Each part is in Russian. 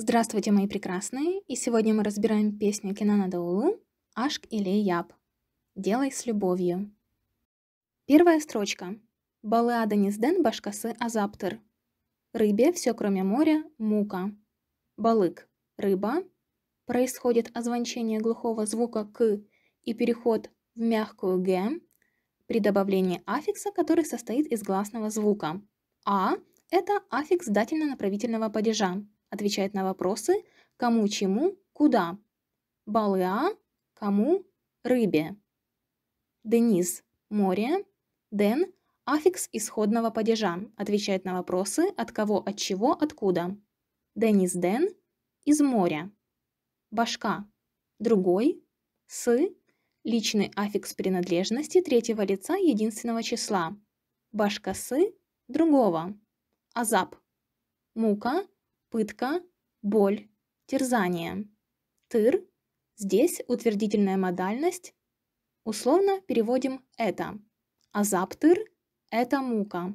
Здравствуйте, мои прекрасные! И сегодня мы разбираем песню Кенана Даулу «Ашк или Яб» «Делай с любовью». Первая строчка. Балыада низден башкасы азаптыр. Рыбе все кроме моря – мука. Балык – рыба. Происходит озвончение глухого звука «к» и переход в мягкую «г» при добавлении аффикса, который состоит из гласного звука. «А» – это аффикс дательно-направительного падежа, Отвечает на вопросы «Кому чему? Куда?» Балыа – «Кому? Рыбе?» Дениз – «Море?» Ден – аффикс исходного падежа. Отвечает на вопросы «От кого? От чего? Откуда?» Денис Ден – «Из моря?» Башка – «Другой?» С – личный аффикс принадлежности третьего лица единственного числа. Башка с – «Другого?» Азап – «Мука?» пытка, боль, терзание. Тыр – здесь утвердительная модальность. Условно переводим «это». Азаптыр – это мука.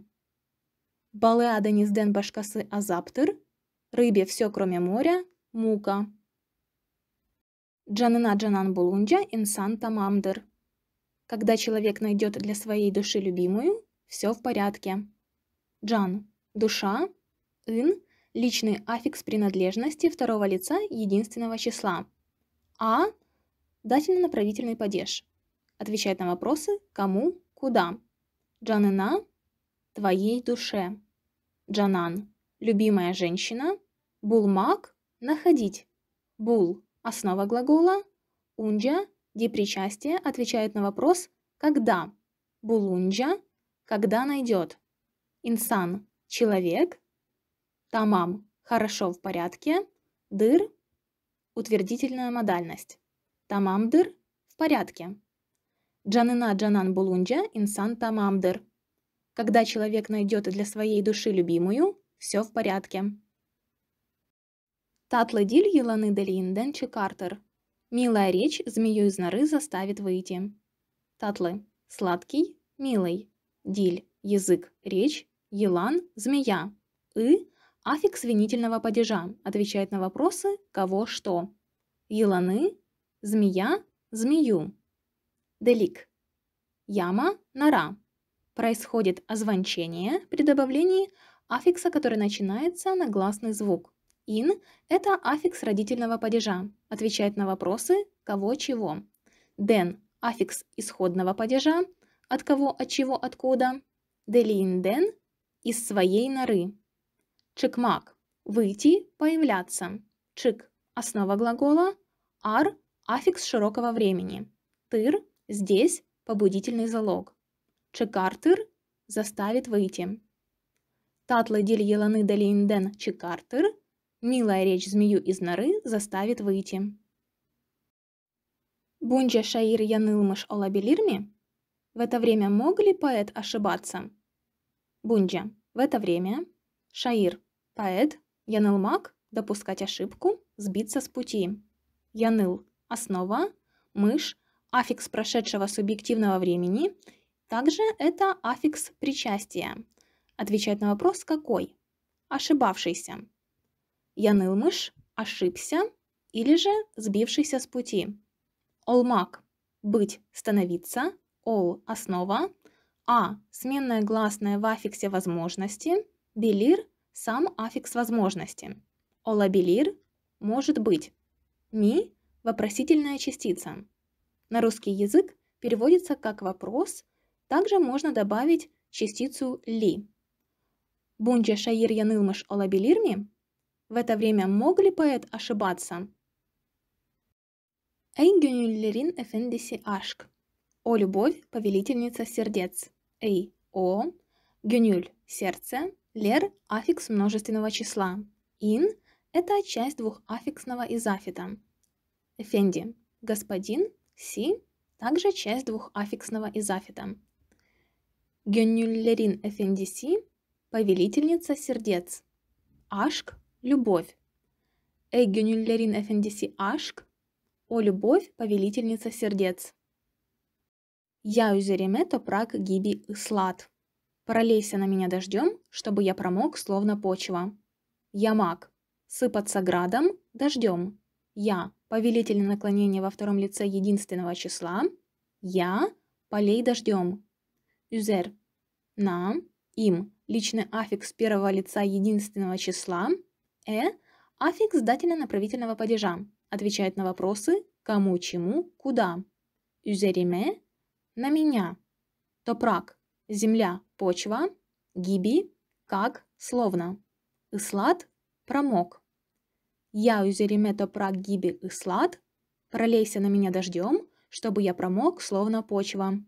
Балеада низден башкасы азаптыр – рыбе все кроме моря, мука. Джанына джанан булунджа инсан тамамдыр. Когда человек найдет для своей души любимую, все в порядке. Джан – душа, ин – личный аффикс принадлежности второго лица единственного числа. А – дательно-направительный падеж. Отвечает на вопросы «кому», «куда». Джанена – «твоей душе». Джанан – «любимая женщина». Булмак – «находить». Бул – основа глагола. Унджа – депричастие, отвечает на вопрос «когда». Булунджа – «когда найдет». Инсан – «человек», Тамам – хорошо, в порядке. Дыр – утвердительная модальность. Тамамдыр – в порядке. Джанына Джанан Булунджа инсан тамамдыр. Когда человек найдет для своей души любимую, все в порядке. Диль еланы делинден чекартер. Милая речь змею из норы заставит выйти. Татлы. Сладкий, милый. Диль. Язык, речь. Елан, змея. И. Аффикс винительного падежа отвечает на вопросы «кого что». Еланы – змея, змею. Делик – яма, нора. Происходит озвончение при добавлении аффикса, который начинается на гласный звук. Ин – это аффикс родительного падежа, отвечает на вопросы «кого чего». Ден – аффикс исходного падежа, от кого, от чего, откуда. Делиин ден – из своей норы. Чикмак – выйти, появляться. Чик – основа глагола. Ар – аффикс широкого времени. Тыр – здесь побудительный залог. Чекартыр – заставит выйти. Татлы дель еланы далинден чекартыр – милая речь змею из норы заставит выйти. Бунджа шаир янылмыш олабелирми? В это время мог ли поэт ошибаться? Бунджа. В это время. Шаир. Поэт, Яныл Мак, допускать ошибку, сбиться с пути. Яныл – основа, мышь, аффикс прошедшего субъективного времени. Также это аффикс причастия. Отвечает на вопрос «какой?» Ошибавшийся. Яныл мышь – ошибся или же сбившийся с пути. Олмак – быть, становиться. Ол – основа. А – сменная гласная в аффиксе возможности. Белир – сам аффикс возможности. Олабилир – может быть. Ми – вопросительная частица. На русский язык переводится как вопрос, также можно добавить частицу «ли». Бунча шаир янылмыш олабилирми? В это время мог ли поэт ошибаться? Эй гюнюллерин эфендиси ашк. О любовь, повелительница сердец. Эй, о, гюнюль, сердце, Лер – аффикс множественного числа. Ин – это часть двухаффиксного изафита. эфенди господин, си – также часть двухаффиксного изафита. эфенди си повелительница сердец. Ашк – любовь. Эй эфенди си Ашк – о любовь, повелительница сердец. я Яюзеремето праг гиби слад. Пролейся на меня дождем, чтобы я промок, словно почва. Я маг. Сыпаться градом, дождем. Я – повелительное наклонение во втором лице единственного числа. Я – полей дождем. Юзер. На. Им. Личный аффикс первого лица единственного числа. Э. Аффикс дателя направительного падежа. Отвечает на вопросы «кому», «чему», «куда». Юзериме. На меня. Топрак. Земля почва, гиби как словно. Ислад промок. Я узеремето праг гиби ислад, пролейся на меня дождем, чтобы я промок словно почва.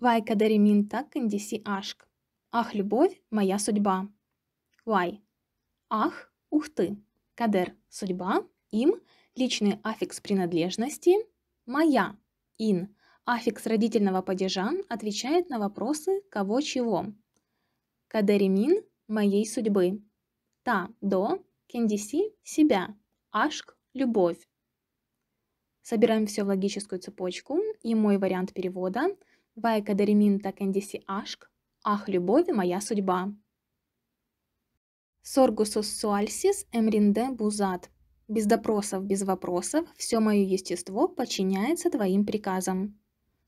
вай даримин так кандиси ашк. Ах, любовь, моя судьба. Вай. Ах, ух ты. Кадер, судьба. Им, личный аффикс принадлежности. Моя. Ин, Аффикс родительного падежа отвечает на вопросы «кого чего». Кадеримин – моей судьбы. Та – до, кендиси – себя, ашк – любовь. Собираем все в логическую цепочку, и мой вариант перевода – «Вай кадеримин та кендиси ашк» – «Ах, любовь, моя судьба». Соргусус суальсис эмринде бузат. Без допросов, без вопросов, все мое естество подчиняется твоим приказам.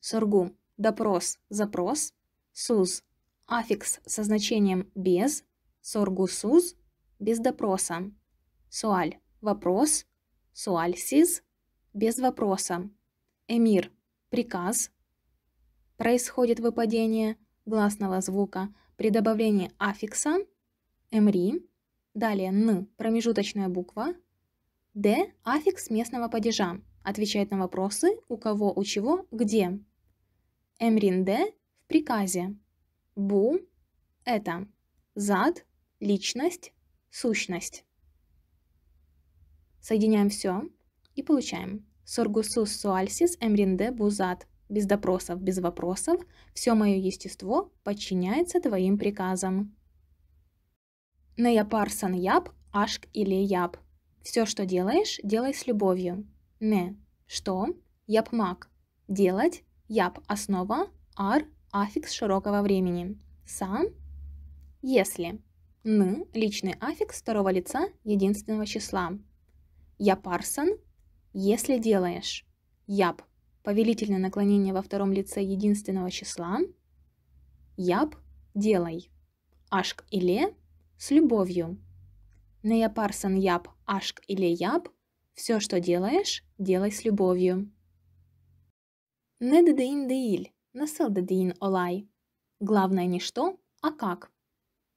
Сургум. Допрос. Запрос. Суз. Аффикс со значением «без». Соргусуз. Без допроса. Суаль. Вопрос. Суальсиз. Без вопроса. Эмир. Приказ. Происходит выпадение гласного звука при добавлении аффикса. Эмри. Далее «н» промежуточная буква. «Д» – аффикс местного падежа. Отвечает на вопросы «у кого», «у чего», «где». Эмринде в приказе. Бу – это зад, личность, сущность. Соединяем все и получаем. Соргусус суальсис эмринде бузад Без допросов, без вопросов, все мое естество подчиняется твоим приказам. Неяпарсан яб, ашк или яб. Все, что делаешь, делай с любовью. Не. Что? Япмак. Делать. Яб – основа, ар – аффикс широкого времени. сам если. Н – личный аффикс второго лица единственного числа. я парсон если делаешь. Яб – повелительное наклонение во втором лице единственного числа. Яб – делай. Ашк или – с любовью. парсон яб, ашк или яб – все, что делаешь, делай с любовью. Не дедеин деиль, насыл дедеин олай. Главное не что, а как.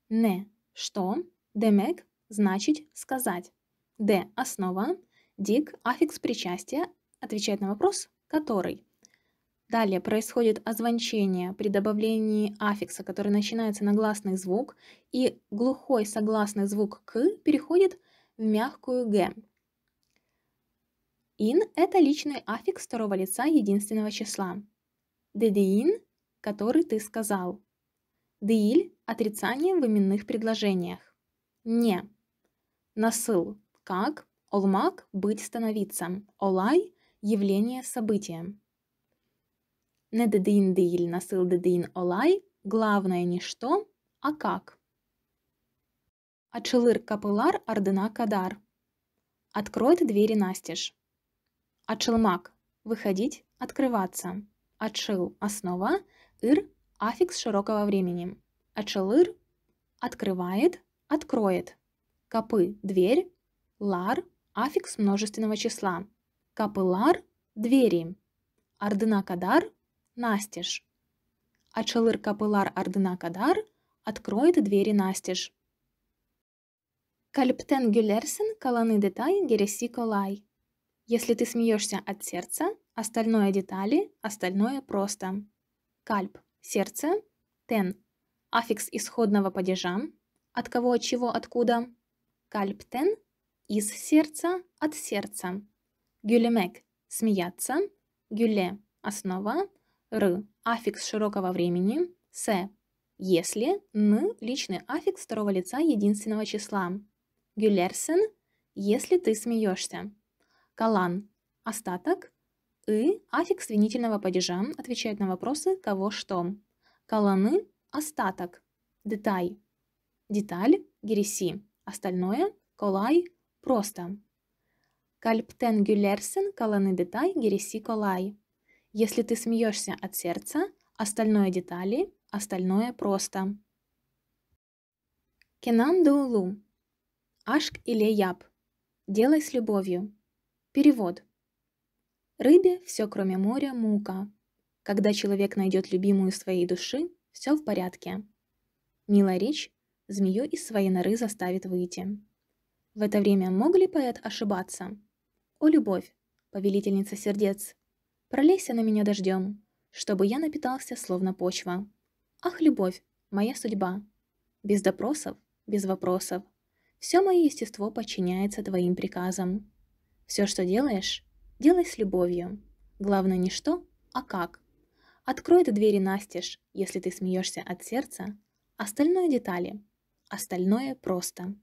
Не что, демек Значить сказать. Д – основа, дик – аффикс причастия, отвечает на вопрос «который». Далее происходит озвончение при добавлении аффикса, который начинается на гласный звук, и глухой согласный звук «к» переходит в мягкую «г». In – это личный аффикс второго лица единственного числа. Дедеин – который ты сказал. Деиль – отрицание в именных предложениях. Не. Насыл – как, олмак – быть, становиться, олай – явление, событие. Недедеин деиль насыл дедеин олай – главное не что, а как. Ачылыр капылар ордена кадар. Откроет двери настежь. Отшелмак – выходить, открываться. Отшил – основа, ир – аффикс широкого времени. Отшелыр – открывает, откроет. Капы дверь, лар – аффикс множественного числа. Капылар – двери. Ардына кадар – настежь. Ачалыр капылар ардына кадар откроет двери настежь. Кальптен гюлерсен каланы детай гереси колай. Если ты смеешься от сердца, остальное детали, остальное просто. Кальп – сердце, тен – аффикс исходного падежа, от кого, от чего, откуда. Кальп из сердца, от сердца. Гюлемек – смеяться, гюле – основа, р – аффикс широкого времени, с – если, н – личный аффикс второго лица единственного числа. Гюлерсен – если ты смеешься калан – остаток, и аффикс свинительного падежа отвечает на вопросы «кого что». Каланы – остаток, детай, деталь – гереси, остальное – колай, просто. Кальптен Гюлерсен каланы детай гереси колай. Если ты смеешься от сердца, остальное детали, остальное просто. Кенан Даулу. Ашк или Яб. Делай с любовью. Перевод. Рыбе все кроме моря мука. Когда человек найдет любимую своей души, все в порядке. Милая речь змею из своей норы заставит выйти. В это время мог ли поэт ошибаться? О, любовь, повелительница сердец, пролейся на меня дождем, чтобы я напитался словно почва. Ах, любовь, моя судьба. Без допросов, без вопросов. Все мое естество подчиняется твоим приказам. Все, что делаешь, делай с любовью. Главное не что, а как. Открой ты двери настежь, если ты смеешься от сердца. Остальное детали. Остальное просто.